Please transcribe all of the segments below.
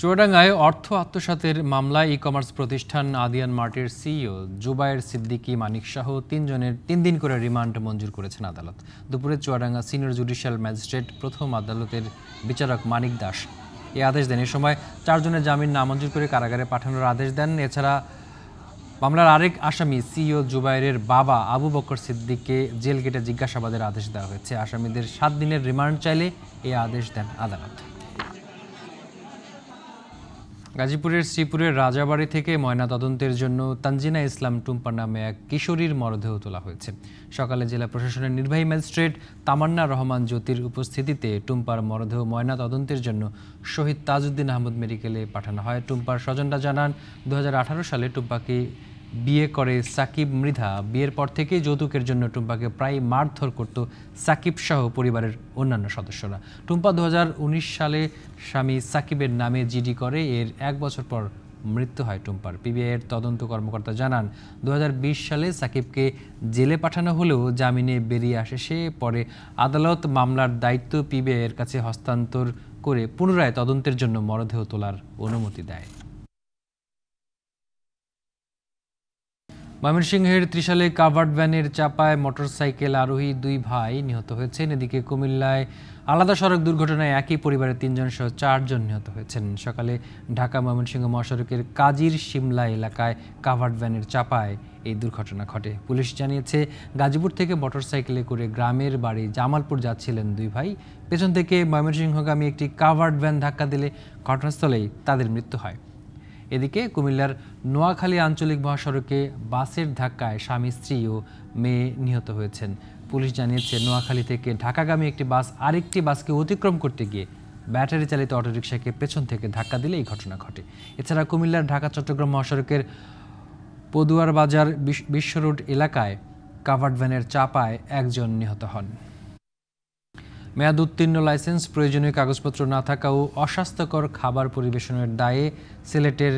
চুয়াডাঙ্গায় অর্থ আত্মসাতের মামলায় ই কমার্স প্রতিষ্ঠান আদিয়ান মার্টের সিইও জুবায়ের সিদ্দিকী মানিক সহ তিনজনের তিন দিন করে রিমান্ড মঞ্জুর করেছেন আদালত দুপুরে চুয়াডাঙ্গা সিনিয়র জুডিশিয়াল ম্যাজিস্ট্রেট প্রথম আদালতের বিচারক মানিক দাস এই আদেশ দেন এ সময় চারজনের জামিন নামঞ্জুর করে কারাগারে পাঠানোর আদেশ দেন এছাড়া মামলার আরেক আসামি সিইও জুবাইরের বাবা আবু বকর সিদ্দিককে জেল গেটে জিজ্ঞাসাবাদের আদেশ দেওয়া হয়েছে আসামিদের সাত দিনের রিমান্ড চাইলে এই আদেশ দেন আদালত গাজীপুরের শ্রীপুরের রাজাবাড়ি থেকে ময়নাতদন্তের জন্য তানজিনা ইসলাম টুম্পা নামে এক কিশোরীর মরদেহ তোলা হয়েছে সকালে জেলা প্রশাসনের নির্বাহী ম্যাজিস্ট্রেট তামান্না রহমান জ্যোতির উপস্থিতিতে টুম্পার মরদেহ ময়নাতদন্তের জন্য শহীদ তাজউদ্দিন আহমদ মেডিকেলে পাঠানো হয় টুম্পার স্বজনরা জানান দু সালে টুম্পাকে বিয়ে করে সাকিব মৃধা বিয়ের পর থেকে যৌতুকের জন্য টুম্পাকে প্রায় মারধর করত সাকিব সহ পরিবারের অন্যান্য সদস্যরা টুম্পা দু সালে স্বামী সাকিবের নামে জিডি করে এর এক বছর পর মৃত্যু হয় টুম্পার পিবিআইয়ের তদন্ত কর্মকর্তা জানান দু সালে সাকিবকে জেলে পাঠানো হলেও জামিনে বেরিয়ে আসে সে পরে আদালত মামলার দায়িত্ব পিবিআইয়ের কাছে হস্তান্তর করে পুনরায় তদন্তের জন্য মরদেহ তোলার অনুমতি দেয় ময়মনসিংহের ত্রিশালে কাভার্ড ভ্যানের চাপায় মোটরসাইকেল আরোহী দুই ভাই নিহত হয়েছেন এদিকে কুমিল্লায় আলাদা সড়ক দুর্ঘটনায় একই পরিবারের তিনজন সহ চারজন নিহত হয়েছেন সকালে ঢাকা ময়মনসিংহ মহাসড়কের কাজির সিমলা এলাকায় কাভার্ড ভ্যানের চাপায় এই দুর্ঘটনা ঘটে পুলিশ জানিয়েছে গাজীপুর থেকে মোটরসাইকেলে করে গ্রামের বাড়ি জামালপুর যাচ্ছিলেন দুই ভাই পেছন থেকে ময়মনসিংহগামী একটি কাভার্ড ভ্যান ধাক্কা দিলে ঘটনাস্থলেই তাদের মৃত্যু হয় এদিকে কুমিল্লার নোয়াখালী আঞ্চলিক মহাসড়কে বাসের ধাক্কায় স্বামী স্ত্রী ও মেয়ে নিহত হয়েছেন পুলিশ জানিয়েছে নোয়াখালী থেকে ঢাকাগামী একটি বাস আরেকটি বাসকে অতিক্রম করতে গিয়ে ব্যাটারি চালিত অটোরিকশাকে পেছন থেকে ধাক্কা দিলে এই ঘটনা ঘটে এছাড়া কুমিল্লার ঢাকা চট্টগ্রাম মহাসড়কের পদুয়ার বাজার বিশ্ব রোড এলাকায় কাভার্ড ভ্যানের চাপায় একজন নিহত হন মেয়াদ উত্তীর্ণ লাইসেন্স প্রয়োজনীয় কাগজপত্র না থাকা ও অস্বাস্থ্যকর খাবার পরিবেশনের দায়ে সিলেটের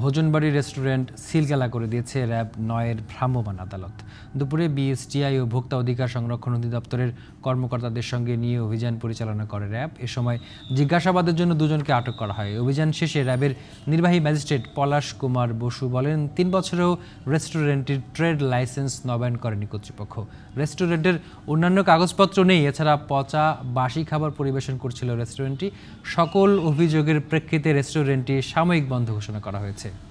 ভোজনবাড়ি রেস্টুরেন্ট সিলগালা করে দিয়েছে র্যাব নয়ের ভ্রাম্যমাণ আদালত দুপুরে বিএসটিআই ও ভোক্তা অধিকার সংরক্ষণ অধিদপ্তরের কর্মকর্তাদের সঙ্গে নিয়ে অভিযান পরিচালনা করে র্যাব এ সময় জিজ্ঞাসাবাদের জন্য দুজনকে আটক করা হয় অভিযান শেষে র্যাবের নির্বাহী ম্যাজিস্ট্রেট পলাশ কুমার বসু বলেন তিন বছরেও রেস্টুরেন্টটির ট্রেড লাইসেন্স নবায়ন করেনি কর্তৃপক্ষ রেস্টুরেন্টের অন্যান্য কাগজপত্র নেই এছাড়া পচা বাসি খাবার পরিবেশন করছিল রেস্টুরেন্টটি সকল অভিযোগের প্রেক্ষিতে রেস্টুরেন্টটি সাময়িক বন্ধ ঘোষণা করা হয়েছে Sí